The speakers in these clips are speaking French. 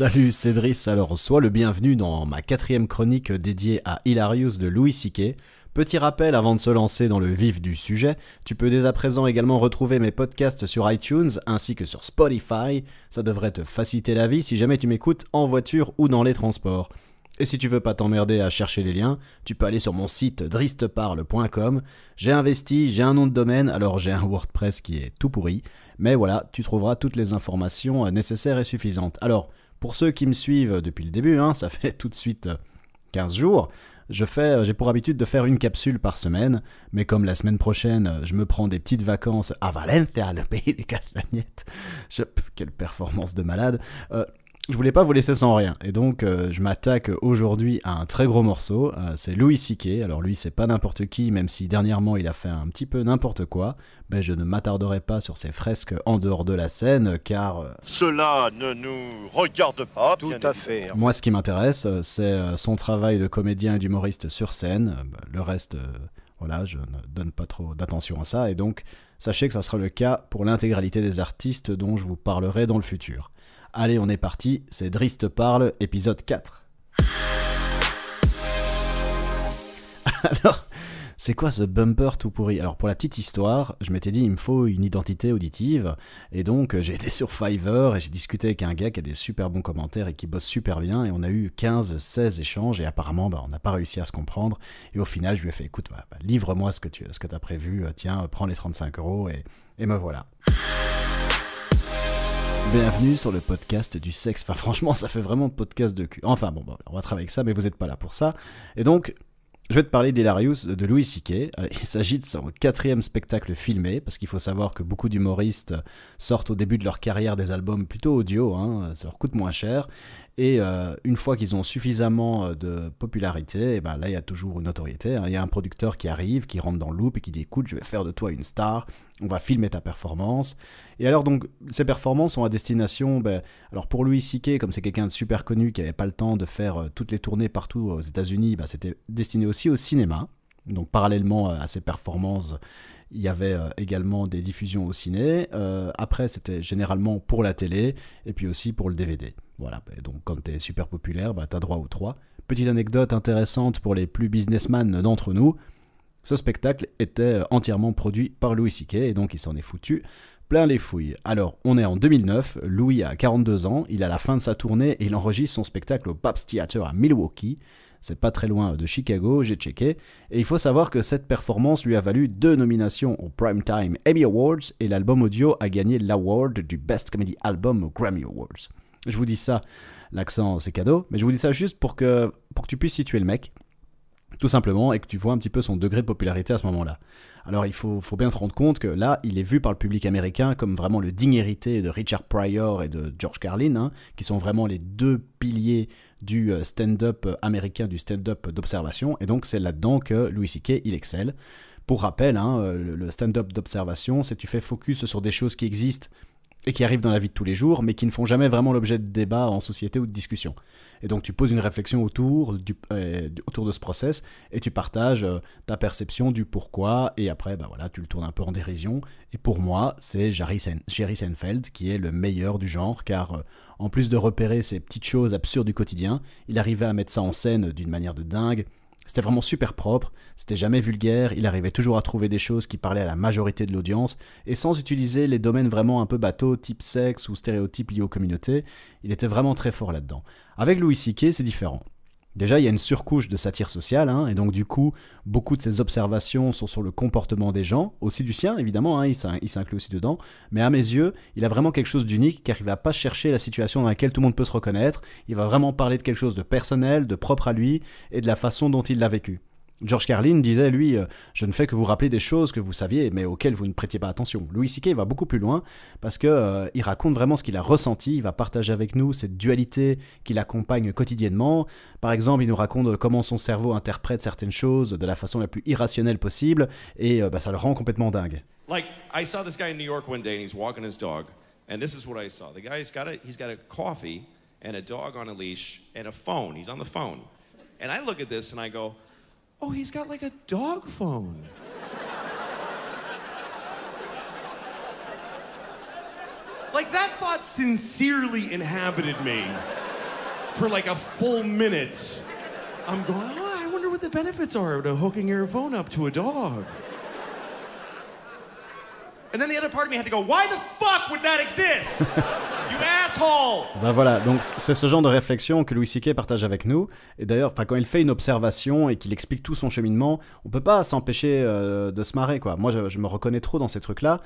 Salut Cédric, alors sois le bienvenu dans ma quatrième chronique dédiée à Hilarius de Louis Siquet. Petit rappel avant de se lancer dans le vif du sujet, tu peux dès à présent également retrouver mes podcasts sur iTunes ainsi que sur Spotify, ça devrait te faciliter la vie si jamais tu m'écoutes en voiture ou dans les transports. Et si tu veux pas t'emmerder à chercher les liens, tu peux aller sur mon site dristeparle.com. J'ai investi, j'ai un nom de domaine, alors j'ai un WordPress qui est tout pourri. Mais voilà, tu trouveras toutes les informations euh, nécessaires et suffisantes. Alors, pour ceux qui me suivent depuis le début, hein, ça fait tout de suite 15 euh, jours, je fais, euh, j'ai pour habitude de faire une capsule par semaine, mais comme la semaine prochaine, euh, je me prends des petites vacances à Valencia, le pays des castagnettes. quelle performance de malade je voulais pas vous laisser sans rien. Et donc, euh, je m'attaque aujourd'hui à un très gros morceau. Euh, c'est Louis Siquet, Alors, lui, c'est pas n'importe qui, même si dernièrement il a fait un petit peu n'importe quoi. Mais je ne m'attarderai pas sur ses fresques en dehors de la scène, car. Euh, Cela ne nous regarde pas, tout à fait. Moi, ce qui m'intéresse, c'est son travail de comédien et d'humoriste sur scène. Bah, le reste, voilà, je ne donne pas trop d'attention à ça. Et donc, sachez que ça sera le cas pour l'intégralité des artistes dont je vous parlerai dans le futur. Allez, on est parti, c'est Drist parle, épisode 4. Alors, c'est quoi ce bumper tout pourri Alors pour la petite histoire, je m'étais dit il me faut une identité auditive et donc euh, j'ai été sur Fiverr et j'ai discuté avec un gars qui a des super bons commentaires et qui bosse super bien et on a eu 15 16 échanges et apparemment bah, on n'a pas réussi à se comprendre et au final je lui ai fait écoute bah, bah, livre-moi ce que tu as prévu, euh, tiens prends les 35 euros et, et me voilà. Bienvenue sur le podcast du sexe. Enfin, franchement, ça fait vraiment podcast de cul. Enfin, bon, bon on va travailler avec ça, mais vous n'êtes pas là pour ça. Et donc, je vais te parler d'Hilarius de Louis Siquet, Il s'agit de son quatrième spectacle filmé, parce qu'il faut savoir que beaucoup d'humoristes sortent au début de leur carrière des albums plutôt audio, hein, ça leur coûte moins cher. Et euh, une fois qu'ils ont suffisamment euh, de popularité, eh ben là, il y a toujours une notoriété. Hein. Il y a un producteur qui arrive, qui rentre dans le loop et qui dit écoute, je vais faire de toi une star, on va filmer ta performance. Et alors, donc, ces performances sont à destination. Ben, alors, pour Louis Siké, comme c'est quelqu'un de super connu qui n'avait pas le temps de faire euh, toutes les tournées partout aux États-Unis, ben, c'était destiné aussi au cinéma. Donc, parallèlement à ses performances il y avait euh, également des diffusions au ciné. Euh, après, c'était généralement pour la télé et puis aussi pour le DVD. Voilà, bah, donc quand tu es super populaire, bah, tu as droit aux trois. Petite anecdote intéressante pour les plus businessmen d'entre nous. Ce spectacle était euh, entièrement produit par Louis C.K. et donc il s'en est foutu plein les fouilles. Alors, on est en 2009, Louis a 42 ans, il a la fin de sa tournée et il enregistre son spectacle au Pabst Theater à Milwaukee c'est pas très loin euh, de Chicago, j'ai checké, et il faut savoir que cette performance lui a valu deux nominations aux Primetime Emmy Awards et l'album audio a gagné l'award du Best Comedy Album aux Grammy Awards. Je vous dis ça, l'accent c'est cadeau, mais je vous dis ça juste pour que, pour tu puisses situer le mec, tout simplement, et que tu vois un petit peu son degré de popularité à ce moment-là. Alors il faut, faut, bien te rendre compte que là, il est vu par le public américain comme vraiment le digne héritier de Richard Pryor et de George Carlin, hein, qui sont vraiment les deux piliers du euh, stand-up américain, du stand-up d'observation. Et donc, c'est là-dedans que Louis C.K. il excelle. Pour rappel, hein, euh, le stand-up d'observation, c'est tu fais focus sur des choses qui existent et qui arrivent dans la vie de tous les jours, mais qui ne font jamais vraiment l'objet de débats en société ou de discussion. Et donc tu poses une réflexion autour, euh, autour de ce process, et tu partages euh, ta perception du pourquoi, et après, bah voilà, tu le tournes un peu en dérision. Et pour moi, c'est Jerry, Seinfeld qui est le meilleur du genre, car euh, en plus de repérer ces petites choses absurdes du quotidien, il arrivait à mettre ça en scène d'une manière de dingue, c'était vraiment super propre, c'était jamais vulgaire, il arrivait toujours à trouver des choses qui parlaient à la majorité de l'audience, et sans utiliser les domaines vraiment un peu bateaux, type sexe ou stéréotypes liés aux communautés, il était vraiment très fort là-dedans. Avec Louis C.K., c'est différent. Déjà, il y a une surcouche de satire sociale, hein, et donc du coup, beaucoup de ses observations sont sur le comportement des gens, aussi du sien, évidemment, hein, il s'inclut aussi dedans, mais à mes yeux, il a vraiment quelque chose d'unique, car il va pas chercher la situation dans laquelle tout le monde peut se reconnaître, il va vraiment parler de quelque chose de personnel, de propre à lui, et de la façon dont il l'a vécu. George Carlin disait, lui, euh, je ne fais que vous rappeler des choses que vous saviez, mais auxquelles vous ne prêtiez pas attention. Louis C.K. va beaucoup plus loin parce qu'il euh, raconte vraiment ce qu'il a ressenti. Il va partager avec nous cette dualité qui l'accompagne quotidiennement. Par exemple, il nous raconte comment son cerveau interprète certaines choses de la façon la plus irrationnelle possible, et euh, bah, ça le rend complètement dingue. Like, I saw this guy in New York one day, and he's walking his dog, and this is what I saw. The guy's got a, he's got a coffee and a dog on a leash and a phone. He's on the phone, and I look at this and oh, he's got like a dog phone. like that thought sincerely inhabited me for like a full minute. I'm going, oh, I wonder what the benefits are to hooking your phone up to a dog. And then the other part of me had to go, why the fuck would that exist? Ben voilà, donc c'est ce genre de réflexion que Louis C.K. partage avec nous. Et d'ailleurs, quand il fait une observation et qu'il explique tout son cheminement, on peut pas s'empêcher euh, de se marrer, quoi. Moi, je me reconnais trop dans ces trucs-là.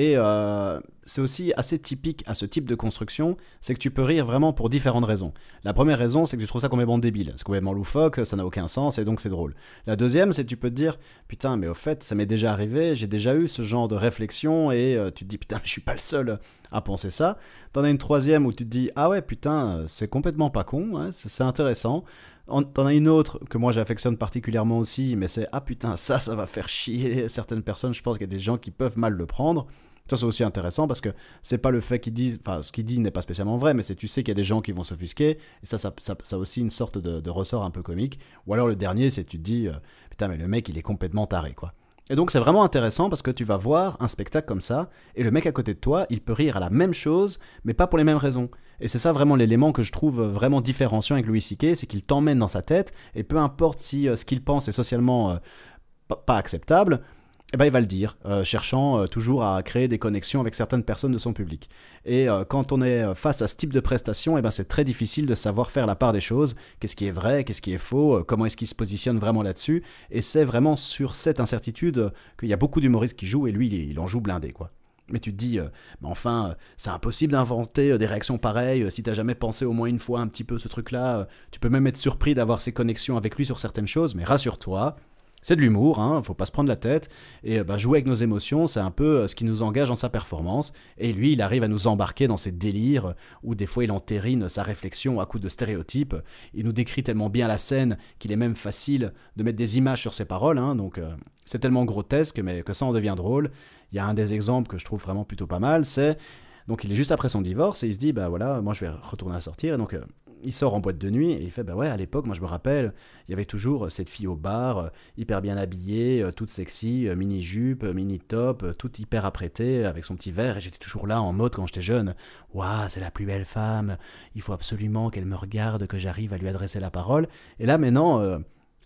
Et euh, c'est aussi assez typique à ce type de construction, c'est que tu peux rire vraiment pour différentes raisons. La première raison, c'est que tu trouves ça complètement débile, c'est complètement loufoque, ça n'a aucun sens et donc c'est drôle. La deuxième, c'est que tu peux te dire, putain, mais au fait, ça m'est déjà arrivé, j'ai déjà eu ce genre de réflexion et euh, tu te dis, putain, mais je suis pas le seul à penser ça. T'en as une troisième où tu te dis, ah ouais, putain, c'est complètement pas con, hein, c'est intéressant. T'en as une autre que moi j'affectionne particulièrement aussi, mais c'est ah putain, ça, ça va faire chier certaines personnes. Je pense qu'il y a des gens qui peuvent mal le prendre. Ça, c'est aussi intéressant parce que c'est pas le fait qu'ils disent, enfin, ce qu'il dit n'est pas spécialement vrai, mais c'est tu sais qu'il y a des gens qui vont s'offusquer, et ça, ça, ça, a aussi une sorte de, ressort un peu comique. Ou alors le dernier, c'est tu te dis, euh, putain, mais le mec, il est complètement taré, quoi. Et donc c'est vraiment intéressant parce que tu vas voir un spectacle comme ça, et le mec à côté de toi, il peut rire à la même chose, mais pas pour les mêmes raisons. Et c'est ça vraiment l'élément que je trouve vraiment différenciant avec Louis C.K., c'est qu'il t'emmène dans sa tête, et peu importe si euh, ce qu'il pense est socialement euh, pas acceptable, et eh ben, il va le dire, euh, cherchant euh, toujours à créer des connexions avec certaines personnes de son public. Et euh, quand on est face à ce type de prestation, eh ben, c'est très difficile de savoir faire la part des choses, qu'est-ce qui est vrai, qu'est-ce qui est faux, comment est-ce qu'il se positionne vraiment là-dessus. Et c'est vraiment sur cette incertitude qu'il y a beaucoup d'humoristes qui jouent, et lui, il, en joue blindé, quoi. Mais tu te dis, mais enfin, c'est impossible d'inventer des réactions pareilles. si t'as jamais pensé au moins une fois un petit peu ce truc-là, tu peux même être surpris d'avoir ces connexions avec lui sur certaines choses. Mais rassure-toi, c'est de l'humour, hein, faut pas se prendre la tête. Et euh, bah, jouer avec nos émotions, c'est un peu euh, ce qui nous engage dans sa performance. Et lui, il arrive à nous embarquer dans ses délires, euh, où des fois il entérine sa réflexion à coups de stéréotypes. Il nous décrit tellement bien la scène qu'il est même facile de mettre des images sur ses paroles. Hein. donc c'est tellement grotesque, mais que ça en devient drôle. Il y a un des exemples que je trouve vraiment plutôt pas mal, c'est donc il est juste après son divorce et il se dit bah voilà, moi je vais retourner à sortir. Et donc il sort en boîte de nuit et il fait Bah ouais, à l'époque, moi je me rappelle, il y avait toujours euh, cette fille au bar, euh, hyper bien habillée, euh, toute sexy, mini-jupe, mini-top, toute hyper apprêtée, avec son petit verre. Et j'étais toujours là en mode quand j'étais jeune Waouh, c'est la plus belle femme, il faut absolument qu'elle me regarde, que j'arrive à lui adresser la parole. Et là maintenant,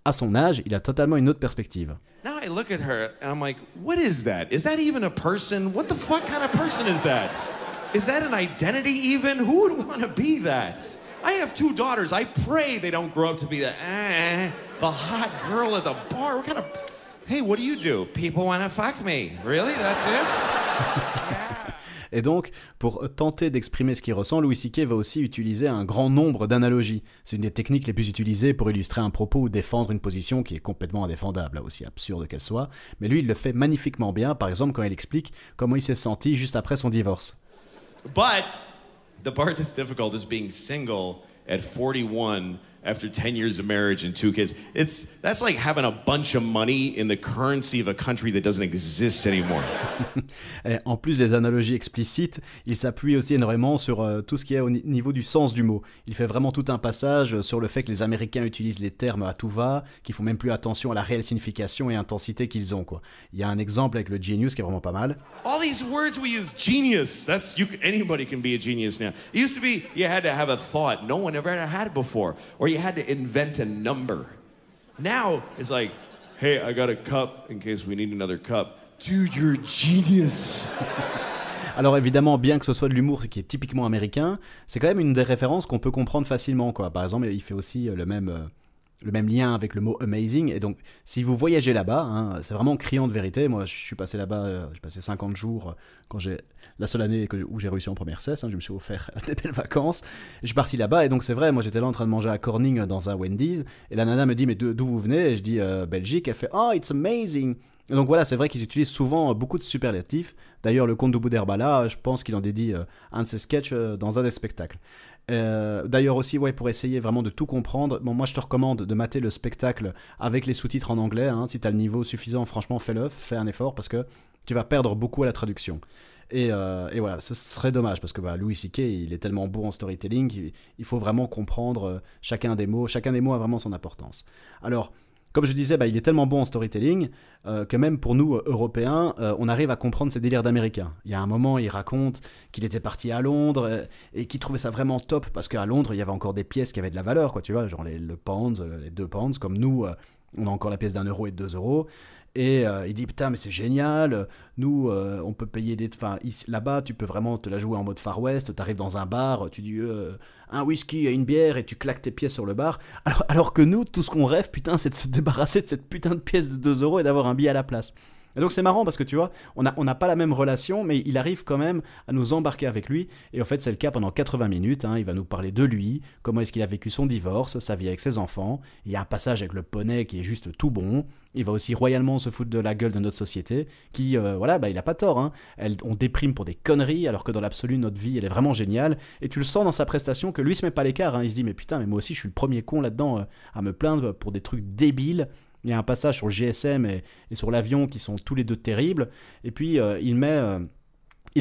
à son âge, il a totalement une autre perspective. Now I look at her and I'm like, What is that? Is that even a person? What the fuck kind of person is that? Is that an identity even? Who I have two daughters. I pray they don't grow up to be the, eh, the hot girl at the bar. kind of, hey, what do you do? People want to fuck me. Really? That's it? Et donc, pour tenter d'exprimer ce qu'il ressent, Louis C.K. va aussi utiliser un grand nombre d'analogies. C'est une des techniques les plus utilisées pour illustrer un propos ou défendre une position qui est complètement indéfendable, aussi absurde qu'elle soit. Mais lui, il le fait magnifiquement bien, par exemple quand il explique comment il s'est senti juste après son divorce. the part that's difficult is being single at 41 after 10 years of marriage and two kids. It's, that's like having a bunch of money in the currency of a country that doesn't exist anymore. en plus des analogies explicites, il s'appuie aussi énormément sur euh, tout ce qui est au niveau du sens du mot. Il fait vraiment tout un passage sur le fait que les Américains utilisent les termes à tout va, qu'ils font même plus attention à la réelle signification et intensité qu'ils ont. Quoi. Il y a un exemple avec le genius qui est vraiment pas mal. All these words we use, genius, that's, you, anybody can be a genius now. It used to be you had to have a thought. No one ever had it before hey, Dude, you're genius. Alors évidemment, bien que ce soit de l'humour qui est typiquement américain, c'est quand même une des références qu'on peut comprendre facilement. Quoi. Par exemple, il fait aussi euh, le même euh, le même lien avec le mot amazing. Et donc, si vous voyagez là-bas, hein, c'est vraiment criant de vérité. Moi, je suis passé là-bas, euh, j'ai passé 50 jours euh, quand j'ai la seule année où j'ai réussi en première cesse. Hein, je me suis offert des belles vacances. Je suis parti là-bas et donc c'est vrai. Moi, j'étais là en train de manger à Corning euh, dans un Wendy's et la nana me dit mais d'où vous venez Et je dis Belgique. Elle fait oh it's amazing. donc voilà, c'est vrai qu'ils utilisent souvent beaucoup de superlatifs. D'ailleurs, le comte de Bouderbala, je pense qu'il en dédie un de ses sketchs dans un des spectacles. Euh, d'ailleurs aussi, ouais, pour essayer vraiment de tout comprendre, bon, moi je te recommande de mater le spectacle avec les sous-titres en anglais. Hein. si tu as le niveau suffisant, franchement, fais-le, fais un effort parce que tu vas perdre beaucoup à la traduction. Et, euh, voilà, ce serait dommage parce que bah, Louis C.K. il est tellement beau en storytelling, il, il faut vraiment comprendre euh, chacun des mots. Chacun des mots a vraiment son importance. Alors, comme je disais, bah, il est tellement bon en storytelling euh, que même pour nous, euh, Européens, euh, on arrive à comprendre ses délires d'Américains. Il y a un moment, il raconte qu'il était parti à Londres et qu'il trouvait ça vraiment top parce qu'à Londres, il y avait encore des pièces qui avaient de la valeur, quoi, tu vois, genre les, le Pounds, les deux pounds, comme nous, on a encore la pièce d'un euro et de deux euros. Et euh, il dit putain mais c'est génial, nous euh, on peut payer des... Enfin là-bas tu peux vraiment te la jouer en mode Far West, t'arrives dans un bar, tu dis euh, un whisky et une bière et tu claques tes pièces sur le bar. Alors, alors que nous tout ce qu'on rêve putain c'est de se débarrasser de cette putain de pièce de 2 euros et d'avoir un billet à la place. Et donc c'est marrant parce que tu vois, on n'a on pas la même relation, mais il arrive quand même à nous embarquer avec lui. Et en fait, c'est le cas pendant 80 minutes. Hein. il va nous parler de lui, comment est-ce qu'il a vécu son divorce, sa vie avec ses enfants. Il y a un passage avec le poney qui est juste tout bon. Il va aussi royalement se foutre de la gueule de notre société, qui, euh, voilà, bah, il n'a pas tort. Hein. on déprime pour des conneries, alors que dans l'absolu, notre vie, elle est vraiment géniale. Et tu le sens dans sa prestation que lui se met pas l'écart. Hein. Il se dit, mais putain, mais moi aussi, je suis le premier con là-dedans euh, à me plaindre pour des trucs débiles. Il y a un passage sur le GSM et, sur l'avion qui sont tous les deux terribles. Et puis, euh, euh, il,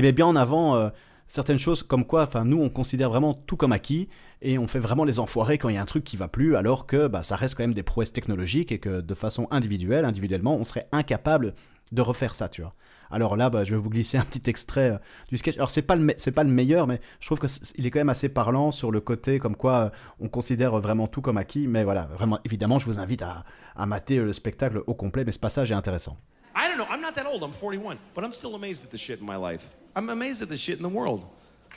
met, bien en avant euh, certaines choses comme quoi, enfin, nous, on considère vraiment tout comme acquis et on fait vraiment les enfoirés quand il y a un truc qui va plus, alors que bah, ça reste quand même des prouesses technologiques et que de façon individuelle, individuellement, on serait incapable de refaire ça, tu vois. Alors là, bah, je vais vous glisser un petit extrait euh, du sketch. Alors c'est pas le c'est pas le meilleur, mais je trouve que est, il est quand même assez parlant sur le côté comme quoi euh, on considère vraiment tout comme acquis. Mais voilà, vraiment, évidemment, je vous invite à, à mater euh, le spectacle au complet. Mais ce passage est intéressant. I don't know. I'm not that old. I'm 41, but I'm still amazed at the shit in my life. I'm amazed at the shit in the world.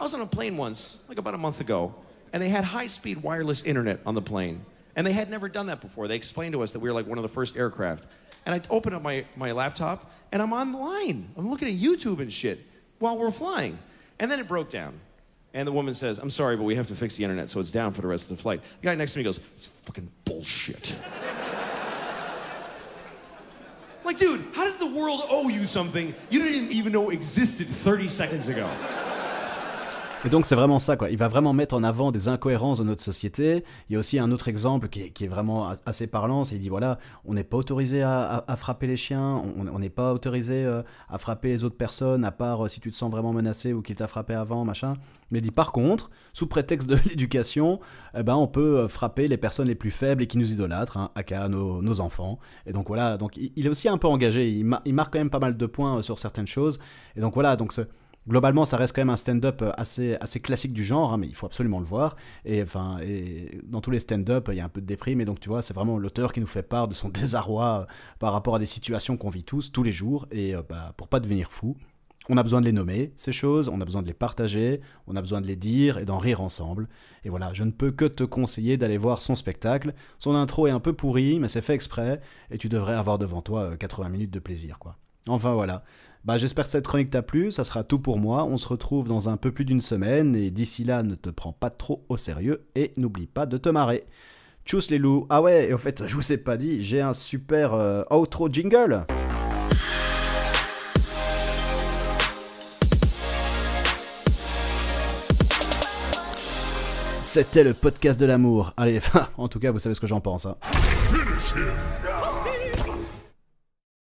I was on a plane once, like about a month ago, and they had high-speed wireless internet on the plane. And they had never done that before. They explained to us that we were like one of the first aircraft. And I open up my, my laptop and I'm online. I'm looking at YouTube and shit while we're flying. And then it broke down. And the woman says, I'm sorry, but we have to fix the internet so it's down for the rest of the flight. The guy next to me goes, It's fucking bullshit. like, dude, how does the world owe you something you didn't even know existed 30 seconds ago? Et donc c'est vraiment ça, quoi. Il va vraiment mettre en avant des incohérences de notre société. Il y a aussi un autre exemple qui est, vraiment assez parlant, c'est il dit voilà, on n'est pas autorisé à, frapper les chiens, on n'est pas autorisé euh, à frapper les autres personnes, à part euh, si tu te sens vraiment menacé ou qu'il t'a frappé avant, machin. Mais il dit par contre, sous prétexte de l'éducation, eh ben, on peut euh, frapper les personnes les plus faibles et qui nous idolâtrent, hein, aka nos, nos, enfants. Et donc voilà, donc il, est aussi un peu engagé, il, marque quand même pas mal de points sur certaines choses. Et donc voilà, donc ce globalement, ça reste quand même un stand-up euh, assez, classique du genre, hein, mais il faut absolument le voir. Et enfin, dans tous les stand-up, il y a un peu de déprime, et donc tu vois, c'est vraiment l'auteur qui nous fait part de son désarroi euh, par rapport à des situations qu'on vit tous, tous les jours, et euh, bah, pour pas devenir fou. On a besoin de les nommer, ces choses, on a besoin de les partager, on a besoin de les dire et d'en rire ensemble. Et voilà, je ne peux que te conseiller d'aller voir son spectacle. Son intro est un peu pourrie, mais c'est fait exprès, et tu devrais avoir devant toi 80 minutes de plaisir, quoi. Enfin voilà. Bah, J'espère que cette chronique t'a plu, ça sera tout pour moi. On se retrouve dans un peu plus d'une semaine et d'ici là, ne te prends pas trop au sérieux et n'oublie pas de te marrer. Tchuss les loups. Ah ouais, et au fait, je vous ai pas dit, j'ai un super euh, outro jingle. C'était le podcast de l'amour. Allez, en tout cas, vous savez ce que j'en pense. Hein.